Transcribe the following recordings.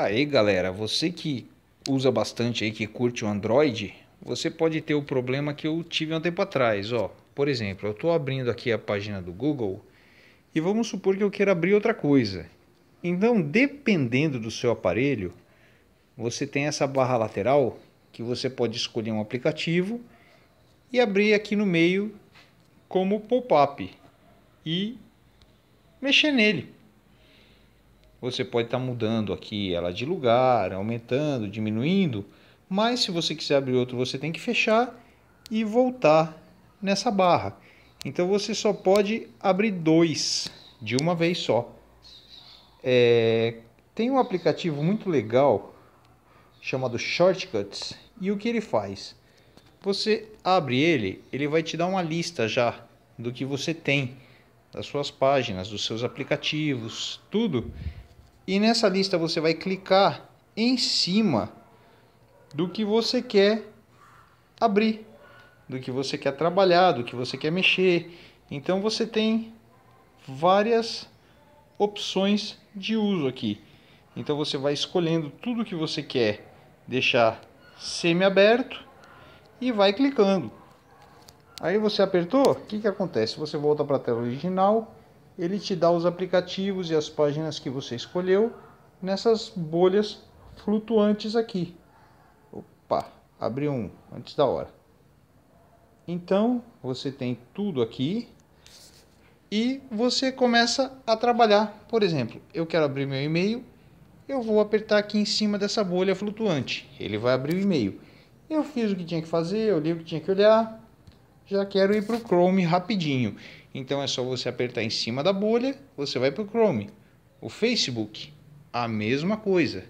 Aí, galera, você que usa bastante aí, que curte o Android, você pode ter o problema que eu tive um tempo atrás, ó. Por exemplo, eu estou abrindo aqui a página do Google e vamos supor que eu queira abrir outra coisa. Então, dependendo do seu aparelho, você tem essa barra lateral que você pode escolher um aplicativo e abrir aqui no meio como pop-up e mexer nele. Você pode estar tá mudando aqui ela de lugar, aumentando, diminuindo, mas se você quiser abrir outro, você tem que fechar e voltar nessa barra. Então você só pode abrir dois de uma vez só. É... tem um aplicativo muito legal chamado Shortcuts e o que ele faz? Você abre ele, ele vai te dar uma lista já do que você tem, das suas páginas, dos seus aplicativos, tudo. E nessa lista você vai clicar em cima do que você quer abrir, do que você quer trabalhar, do que você quer mexer. Então você tem várias opções de uso aqui. Então você vai escolhendo tudo que você quer deixar semi-aberto e vai clicando. Aí você apertou, o que, que acontece? Você volta para a tela original ele te dá os aplicativos e as páginas que você escolheu nessas bolhas flutuantes aqui. Opa, abri um antes da hora. Então, você tem tudo aqui e você começa a trabalhar. Por exemplo, eu quero abrir meu e-mail, eu vou apertar aqui em cima dessa bolha flutuante. Ele vai abrir o e-mail. Eu fiz o que tinha que fazer, eu li o que tinha que olhar. Já quero ir para o Chrome rapidinho. Então é só você apertar em cima da bolha, você vai para o Chrome. O Facebook, a mesma coisa.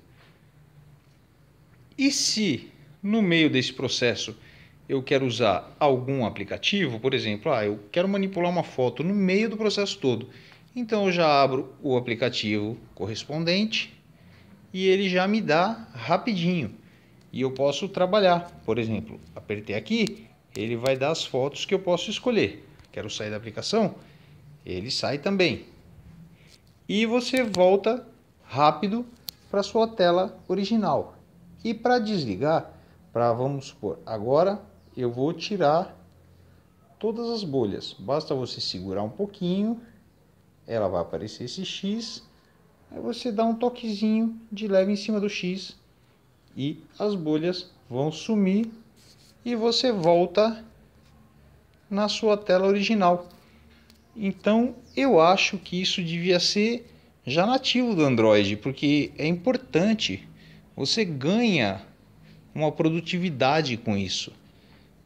E se no meio desse processo eu quero usar algum aplicativo, por exemplo, ah, eu quero manipular uma foto no meio do processo todo, então eu já abro o aplicativo correspondente e ele já me dá rapidinho. E eu posso trabalhar, por exemplo, apertei aqui, ele vai dar as fotos que eu posso escolher quero sair da aplicação, ele sai também. E você volta rápido para sua tela original. E para desligar, para vamos supor, agora eu vou tirar todas as bolhas. Basta você segurar um pouquinho, ela vai aparecer esse X, aí você dá um toquezinho de leve em cima do X e as bolhas vão sumir e você volta na sua tela original. Então eu acho que isso devia ser já nativo do Android, porque é importante. Você ganha uma produtividade com isso.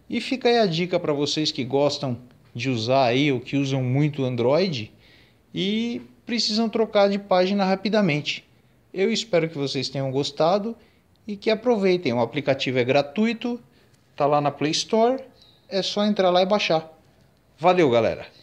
E fica aí a dica para vocês que gostam de usar aí ou que usam muito Android e precisam trocar de página rapidamente. Eu espero que vocês tenham gostado e que aproveitem. O aplicativo é gratuito, está lá na Play Store é só entrar lá e baixar. Valeu, galera!